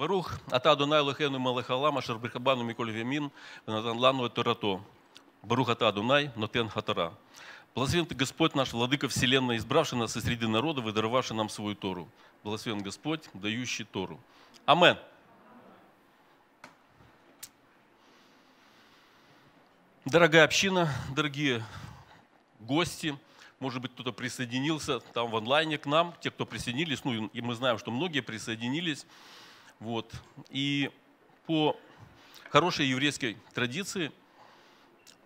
Барух, ата Адонай Лохену Малахалам, Ашер Брихабану Миколь Вемин, Венатан Лану Торату. Барух ата Адунай, Нотен Хатара. Благословен Ты, Господь наш, Владыка Вселенной, избравший нас из среды народа, выдаровавший нам свою Тору. Благословен Господь, дающий Тору. Амен. Дорогая община, дорогие гости, может быть, кто-то присоединился там в онлайне к нам, те, кто присоединились, ну и мы знаем, что многие присоединились. Вот. И по хорошей еврейской традиции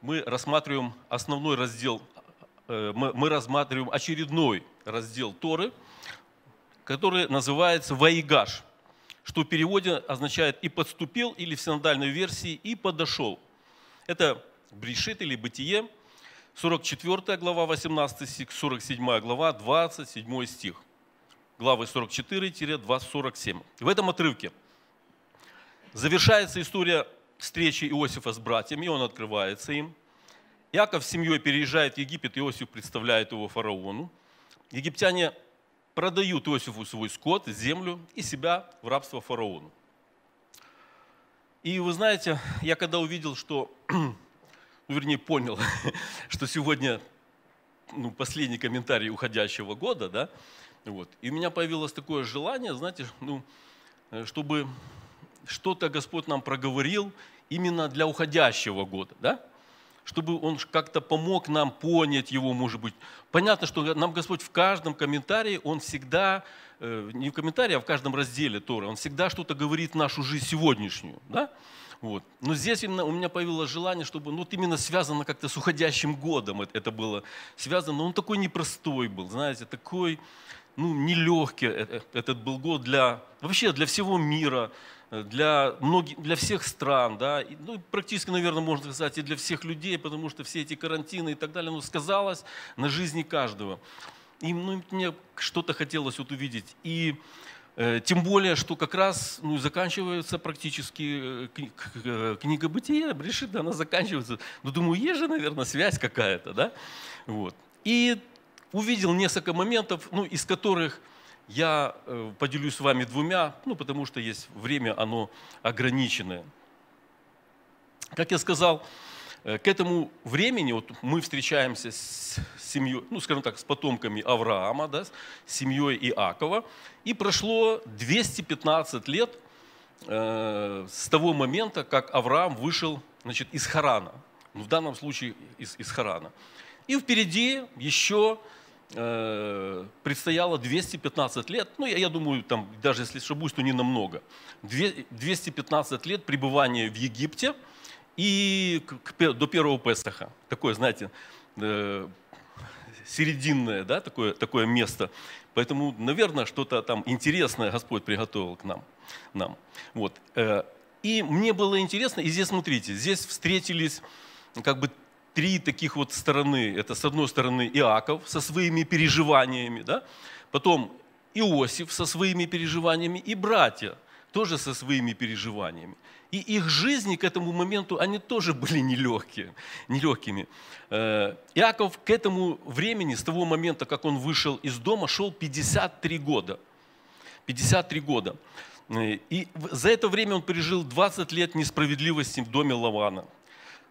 мы рассматриваем основной раздел, э, мы рассматриваем очередной раздел Торы, который называется «Ваигаш», что в переводе означает «и подступил» или в синодальной версии «и подошел». Это Бришит или Бытие, 44 глава, 18 стих, 47 глава, 27 стих главы 44-247. В этом отрывке завершается история встречи Иосифа с братьями, он открывается им. Яков с семьей переезжает в Египет, Иосиф представляет его фараону. Египтяне продают Иосифу свой скот, землю и себя в рабство фараону. И вы знаете, я когда увидел, что, ну, вернее, понял, что сегодня ну, последний комментарий уходящего года, да, вот. И у меня появилось такое желание, знаете, ну, э, чтобы что-то Господь нам проговорил именно для уходящего года, да? чтобы Он как-то помог нам понять его, может быть. Понятно, что нам Господь в каждом комментарии, Он всегда, э, не в комментарии, а в каждом разделе Торы, Он всегда что-то говорит в нашу жизнь сегодняшнюю. Да? Вот. Но здесь именно у меня появилось желание, чтобы ну, вот именно связано как-то с уходящим годом это было связано. Но он такой непростой был, знаете, такой ну, нелегкий этот был год для, вообще для всего мира, э, для, многих, для всех стран, да, и, ну, практически, наверное, можно сказать, и для всех людей, потому что все эти карантины и так далее, ну, сказалось на жизни каждого. И ну, мне что-то хотелось вот увидеть. И э, тем более, что как раз ну, заканчивается практически э, кни, э, книга бытия, решит, она заканчивается. Но ну, думаю, есть же, наверное, связь какая-то, да? Вот. И увидел несколько моментов, ну, из которых я э, поделюсь с вами двумя, ну, потому что есть время, оно ограниченное. Как я сказал, э, к этому времени вот мы встречаемся с семьей, ну, скажем так, с потомками Авраама, да, с семьей Иакова, и прошло 215 лет э, с того момента, как Авраам вышел значит, из Харана, ну, в данном случае из, из Харана. И впереди еще э, предстояло 215 лет, ну, я, я думаю, там, даже если шабусь, то не намного, 215 лет пребывания в Египте и к, к, до первого Песаха. Такое, знаете, э, серединное, да, такое, такое место. Поэтому, наверное, что-то там интересное Господь приготовил к нам. нам. Вот. Э, и мне было интересно, и здесь, смотрите, здесь встретились как бы три таких вот стороны. Это с одной стороны Иаков со своими переживаниями, да? потом Иосиф со своими переживаниями и братья тоже со своими переживаниями. И их жизни к этому моменту, они тоже были нелегкие, нелегкими. Э, Иаков к этому времени, с того момента, как он вышел из дома, шел 53 года. 53 года. Э, и за это время он пережил 20 лет несправедливости в доме Лавана.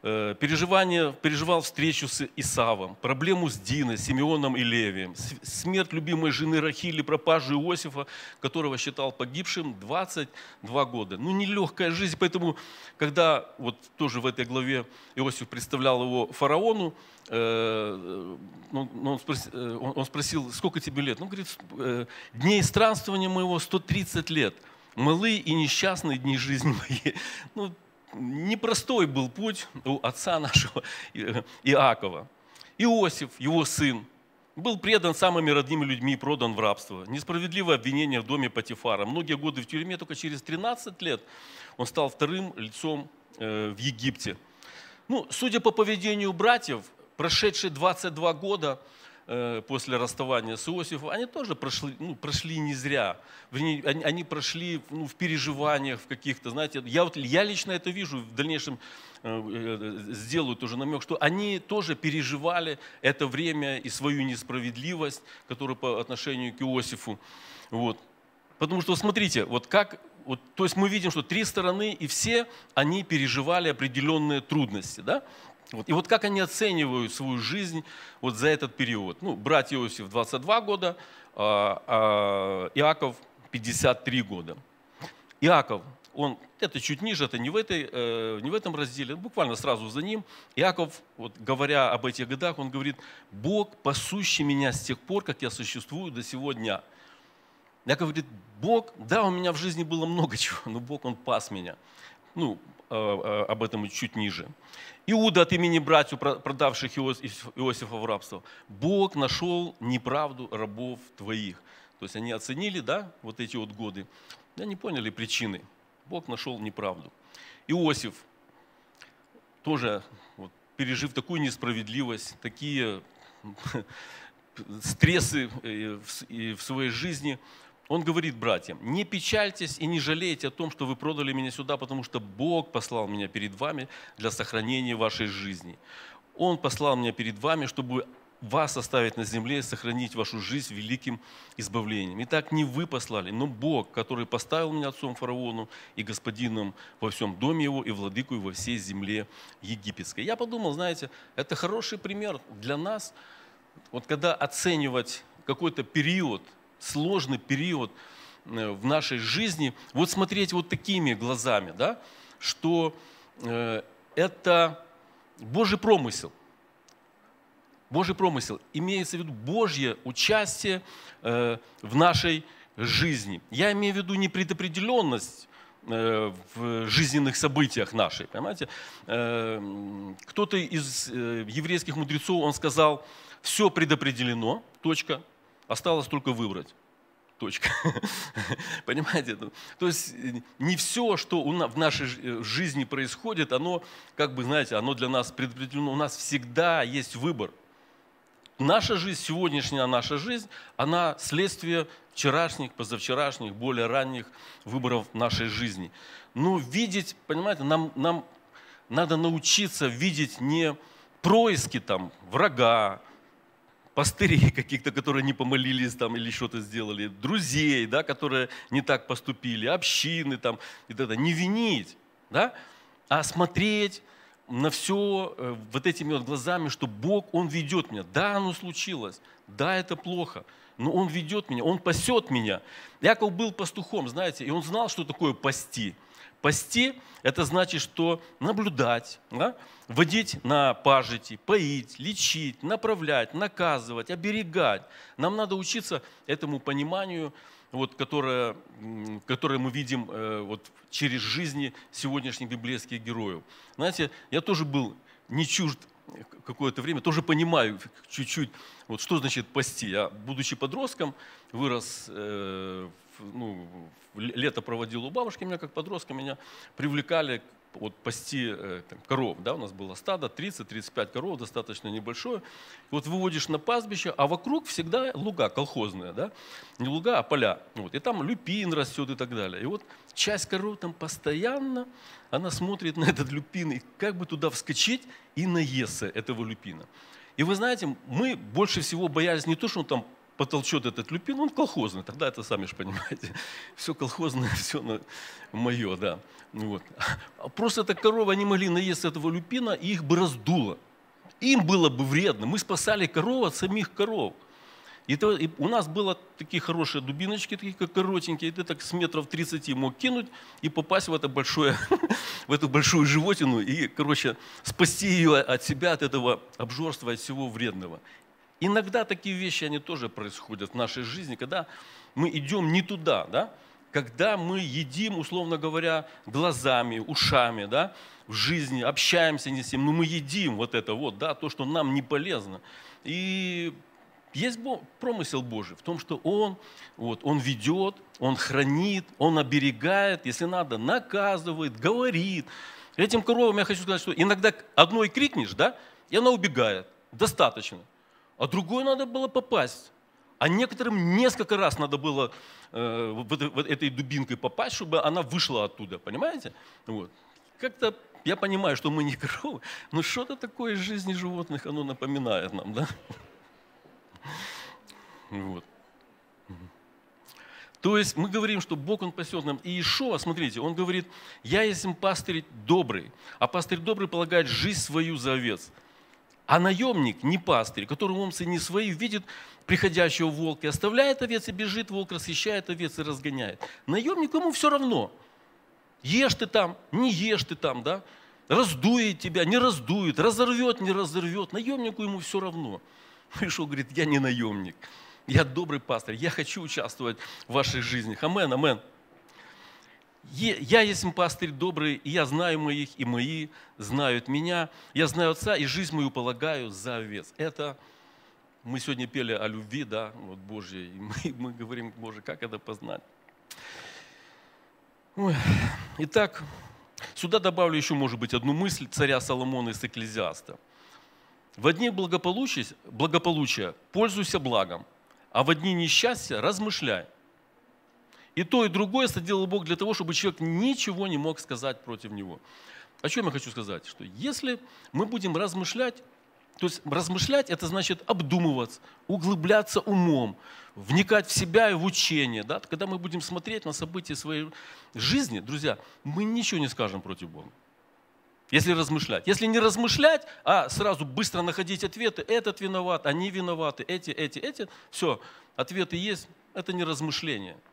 Э, переживание, переживал встречу с Исавом, проблему с Диной, Симеоном и Левием, смерть любимой жены Рахили, пропажу Иосифа, которого считал погибшим 22 года. Ну, нелегкая жизнь, поэтому, когда вот тоже в этой главе Иосиф представлял его фараону, э, ну, ну, э, он, спросил, сколько тебе лет? Ну, говорит, дней странствования моего 130 лет. малые и несчастные дни жизни моей. Ну, непростой был путь у отца нашего э, Иакова. Иосиф, его сын, был предан самыми родными людьми и продан в рабство. Несправедливое обвинение в доме Патифара. Многие годы в тюрьме, только через 13 лет он стал вторым лицом э, в Египте. Ну, судя по поведению братьев, прошедшие 22 года – Э, после расставания с Иосифом, они тоже прошли, ну, прошли не зря. Они, прошли ну, в переживаниях, в каких-то, знаете, я, вот, я лично это вижу, в дальнейшем э, э, сделаю тоже намек, что они тоже переживали это время и свою несправедливость, которая по отношению к Иосифу. Вот. Потому что, смотрите, вот как вот, то есть мы видим, что три стороны, и все они переживали определенные трудности. Да? Вот. И вот как они оценивают свою жизнь вот за этот период. Ну, брат Иосиф 22 года, а, а Иаков 53 года. Иаков, он, это чуть ниже, это не в, этой, э, не в этом разделе, буквально сразу за ним. Иаков, вот, говоря об этих годах, он говорит, «Бог, пасущий меня с тех пор, как я существую до сегодня». Иаков говорит, «Бог, да, у меня в жизни было много чего, но Бог, Он пас меня». Ну, Э, э, об этом чуть ниже. Иуда от имени братью, продавших Иосифа в рабство. Бог нашел неправду рабов твоих. То есть они оценили, да, вот эти вот годы. Я не поняли причины. Бог нашел неправду. Иосиф тоже, вот, пережив такую несправедливость, такие стрессы в своей жизни, он говорит братьям, не печальтесь и не жалейте о том, что вы продали меня сюда, потому что Бог послал меня перед вами для сохранения вашей жизни. Он послал меня перед вами, чтобы вас оставить на земле и сохранить вашу жизнь великим избавлением. Итак, не вы послали, но Бог, который поставил меня отцом фараону и господином во всем доме его и владыку во всей земле египетской. Я подумал, знаете, это хороший пример для нас, вот когда оценивать какой-то период – сложный период э, в нашей жизни, вот смотреть вот такими глазами, да, что э, это Божий промысел. Божий промысел. Имеется в виду Божье участие э, в нашей жизни. Я имею в виду не предопределенность в жизненных событиях нашей, понимаете? Кто-то из еврейских мудрецов, он сказал, все предопределено, точка, Осталось только выбрать. Точка. Понимаете? Ну, то есть э, не все, что у нас, в нашей э, жизни происходит, оно, как бы, знаете, оно для нас предопределено. У нас всегда есть выбор. Наша жизнь, сегодняшняя наша жизнь, она следствие вчерашних, позавчерашних, более ранних выборов нашей жизни. Но видеть, понимаете, нам, нам надо научиться видеть не происки там врага, пастырей каких-то, которые не помолились там или что-то сделали, друзей, да, которые не так поступили, общины там и так далее. Не винить, да, а смотреть на все э, вот этими вот глазами, что Бог, Он ведет меня. Да, оно случилось, да, это плохо, но Он ведет меня, Он пасет меня. Яков был пастухом, знаете, и он знал, что такое пасти. Пасти – это значит, что наблюдать, да? водить на пажити, поить, лечить, направлять, наказывать, оберегать. Нам надо учиться этому пониманию, вот, которое, которое мы видим э, вот, через жизни сегодняшних библейских героев. Знаете, я тоже был не чужд э, какое-то время, тоже понимаю чуть-чуть, вот что значит пасти. Я, будучи подростком, вырос э, ну, лето проводил у бабушки, меня как подростка меня привлекали вот пасти э, там, коров, да, у нас было стадо, 30-35 коров, достаточно небольшое. Вот выводишь на пастбище, а вокруг всегда луга колхозная, да, не луга, а поля. Вот, и там люпин растет и так далее. И вот часть коров там постоянно, она смотрит на этот люпин, и как бы туда вскочить и наесться этого люпина. И вы знаете, мы больше всего боялись не то, что он там потолчет этот люпин, он колхозный, тогда это сами же понимаете. Все колхозное, все на... мое, да. Вот. А просто эта корова, они могли наесть этого люпина, и их бы раздуло. Им было бы вредно. Мы спасали коров от самих коров. И, то, и у нас было такие хорошие дубиночки, такие как коротенькие, и ты так с метров 30 мог кинуть и попасть в, это большое, в эту большую животину и, короче, спасти ее от себя, от этого обжорства, от всего вредного. Иногда такие вещи, они тоже происходят в нашей жизни, когда мы идем не туда, да? когда мы едим, условно говоря, глазами, ушами, да, в жизни, общаемся не с тем, но ну, мы едим вот это вот, да, то, что нам не полезно. И есть промысел Божий в том, что Он, вот, Он ведет, Он хранит, Он оберегает, если надо, наказывает, говорит. Этим коровам я хочу сказать, что иногда одной крикнешь, да, и она убегает. Достаточно а другой надо было попасть. А некоторым несколько раз надо было э, вот, этой дубинкой попасть, чтобы она вышла оттуда, понимаете? Вот. Как-то я понимаю, что мы не коровы, но что-то такое из жизни животных оно напоминает нам, да? Вот. То есть мы говорим, что Бог, Он пасет нам. И Ишуа, смотрите, Он говорит, я если пастырь добрый, а пастырь добрый полагает жизнь свою за овец. А наемник, не пастырь, которому умом не свои, видит приходящего волка и оставляет овец и бежит, волк расхищает овец и разгоняет. Наемнику ему все равно. Ешь ты там, не ешь ты там, да? Раздует тебя, не раздует, разорвет, не разорвет. Наемнику ему все равно. Пришел, говорит, я не наемник. Я добрый пастор, я хочу участвовать в ваших жизнях. Амен, амен я есть пастырь добрый, и я знаю моих, и мои знают меня. Я знаю Отца, и жизнь мою полагаю за овец. Это мы сегодня пели о любви, да, вот Божьей, и мы, мы говорим, Боже, как это познать? Ой. Итак, сюда добавлю еще, может быть, одну мысль царя Соломона из Экклезиаста. В одни благополучия, благополучия пользуйся благом, а в одни несчастья размышляй. И то, и другое соделал Бог для того, чтобы человек ничего не мог сказать против него. О чем я хочу сказать? Что если мы будем размышлять, то есть размышлять – это значит обдумываться, углубляться умом, вникать в себя и в учение. Да? Когда мы будем смотреть на события своей жизни, друзья, мы ничего не скажем против Бога. Если размышлять. Если не размышлять, а сразу быстро находить ответы, этот виноват, они виноваты, эти, эти, эти, все, ответы есть, это не размышление –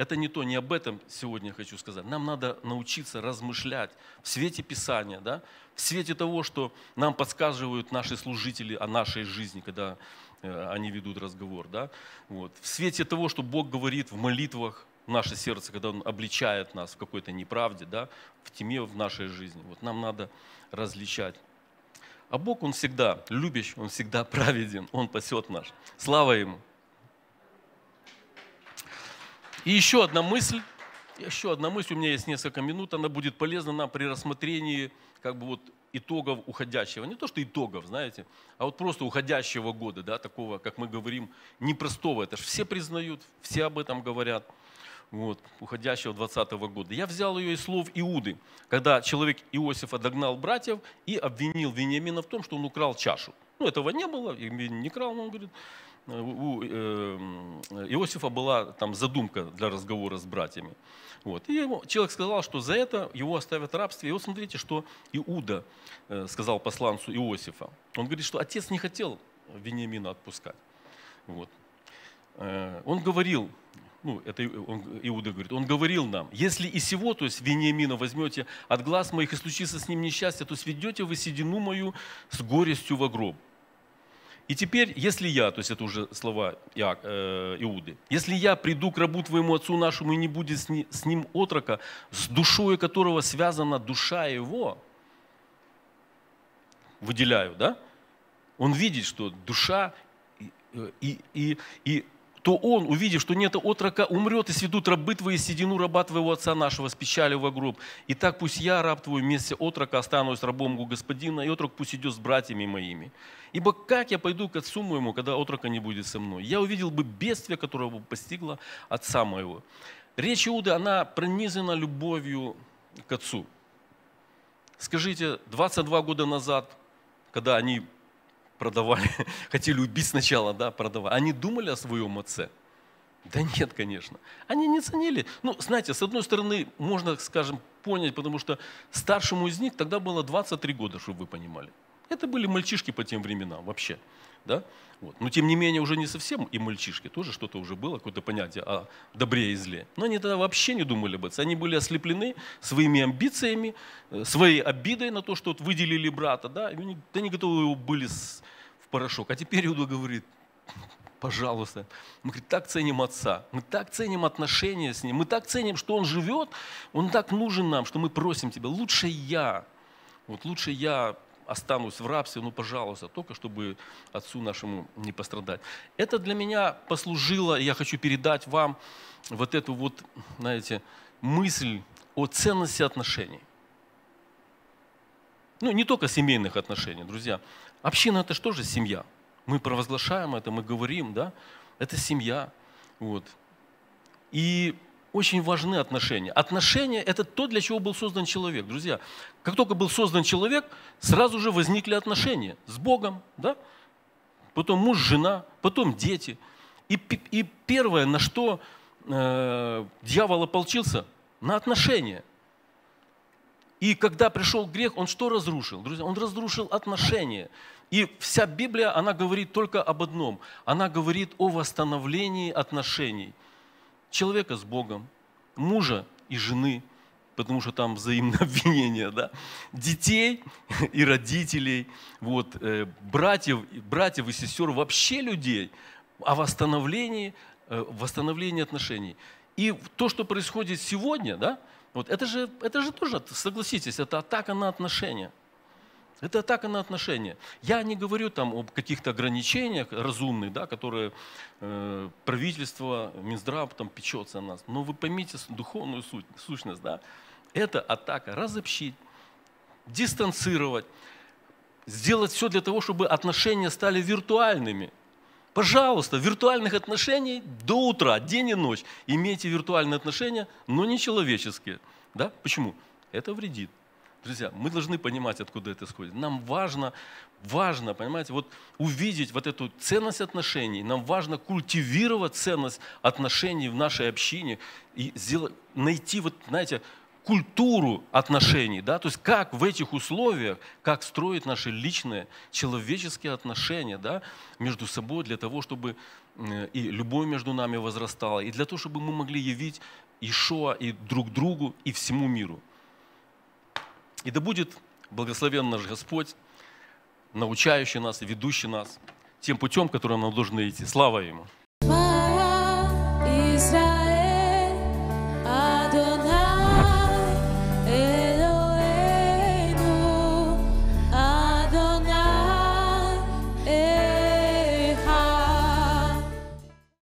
это не то, не об этом сегодня я хочу сказать. Нам надо научиться размышлять в свете Писания, да? в свете того, что нам подсказывают наши служители о нашей жизни, когда э, они ведут разговор. Да? Вот. В свете того, что Бог говорит в молитвах, в наше сердце, когда Он обличает нас в какой-то неправде, да? в тьме в нашей жизни. Вот нам надо различать. А Бог, Он всегда любящий, Он всегда праведен, Он пасет наш. Слава Ему! И еще одна мысль, еще одна мысль, у меня есть несколько минут, она будет полезна нам при рассмотрении как бы вот итогов уходящего, не то что итогов, знаете, а вот просто уходящего года, да, такого, как мы говорим, непростого, это же все признают, все об этом говорят, вот, уходящего 20 года. Я взял ее из слов Иуды, когда человек Иосиф одогнал братьев и обвинил Вениамина в том, что он украл чашу. Ну, этого не было, Вениамин не крал, но он говорит, у эм, Иосифа была там задумка для разговора с братьями. Вот. И человек сказал, что за это его оставят в рабстве. И вот смотрите, что Иуда э, сказал посланцу Иосифа. Он говорит, что отец не хотел Вениамина отпускать. Вот. Э, он говорил, ну, это он, Иуда говорит, он говорил нам, если и сего, то есть Вениамина возьмете от глаз моих и случится с ним несчастье, то сведете вы седину мою с горестью во гроб. И теперь, если я, то есть это уже слова э, Иуды, если я приду к рабу твоему отцу нашему и не будет с, с ним отрока, с душой которого связана душа его, выделяю, да? Он видит, что душа и, э, и, и, и то он, увидев, что нет отрока, умрет, и сведут рабы твои седину раба твоего отца нашего с печали во гроб. И так пусть я, раб твой, вместе отрока останусь рабом у господина, и отрок пусть идет с братьями моими. Ибо как я пойду к отцу моему, когда отрока не будет со мной? Я увидел бы бедствие, которое бы постигло отца моего. Речь Иуды, она пронизана любовью к отцу. Скажите, 22 года назад, когда они продавали, хотели убить сначала, да, продавали. Они думали о своем отце? Да нет, конечно. Они не ценили. Ну, знаете, с одной стороны, можно, скажем, понять, потому что старшему из них тогда было 23 года, чтобы вы понимали. Это были мальчишки по тем временам вообще. Да? Вот. Но тем не менее уже не совсем и мальчишки, тоже что-то уже было, какое-то понятие о добре и зле. Но они тогда вообще не думали об этом. Они были ослеплены своими амбициями, э, своей обидой на то, что вот выделили брата. Да? И они, да они готовы его были в порошок. А теперь Иуда говорит, пожалуйста. Мы говорит, так ценим отца, мы так ценим отношения с ним, мы так ценим, что он живет, он так нужен нам, что мы просим тебя, лучше я, вот лучше я останусь в рабстве, ну, пожалуйста, только чтобы отцу нашему не пострадать. Это для меня послужило, я хочу передать вам вот эту вот, знаете, мысль о ценности отношений. Ну, не только семейных отношений, друзья. Община – это что же семья. Мы провозглашаем это, мы говорим, да? Это семья. Вот. И очень важны отношения. Отношения – это то, для чего был создан человек. Друзья, как только был создан человек, сразу же возникли отношения с Богом, да? потом муж, жена, потом дети. И, и первое, на что э, дьявол ополчился, на отношения. И когда пришел грех, он что разрушил? Друзья, он разрушил отношения. И вся Библия, она говорит только об одном. Она говорит о восстановлении отношений – человека с Богом, мужа и жены, потому что там взаимное обвинение, да, детей и родителей, вот, э, братьев, братьев и сестер, вообще людей, о восстановлении, э, восстановлении отношений. И то, что происходит сегодня, да, вот это же, это же тоже, согласитесь, это атака на отношения – это атака на отношения. Я не говорю там об каких-то ограничениях разумных, да, которые э, правительство, Минздрав там печется о нас. Но вы поймите духовную суть, сущность. Да? Это атака разобщить, дистанцировать, сделать все для того, чтобы отношения стали виртуальными. Пожалуйста, виртуальных отношений до утра, день и ночь. Имейте виртуальные отношения, но не человеческие. Да? Почему? Это вредит. Друзья, мы должны понимать, откуда это исходит. Нам важно, важно, понимаете, вот увидеть вот эту ценность отношений. Нам важно культивировать ценность отношений в нашей общине и сделать, найти, вот, знаете, культуру отношений, да, то есть как в этих условиях, как строить наши личные человеческие отношения, да, между собой для того, чтобы э, и любовь между нами возрастала, и для того, чтобы мы могли явить Ишоа и друг другу, и всему миру. И да будет благословен наш Господь, научающий нас и ведущий нас тем путем, которым нам должны идти. Слава Ему!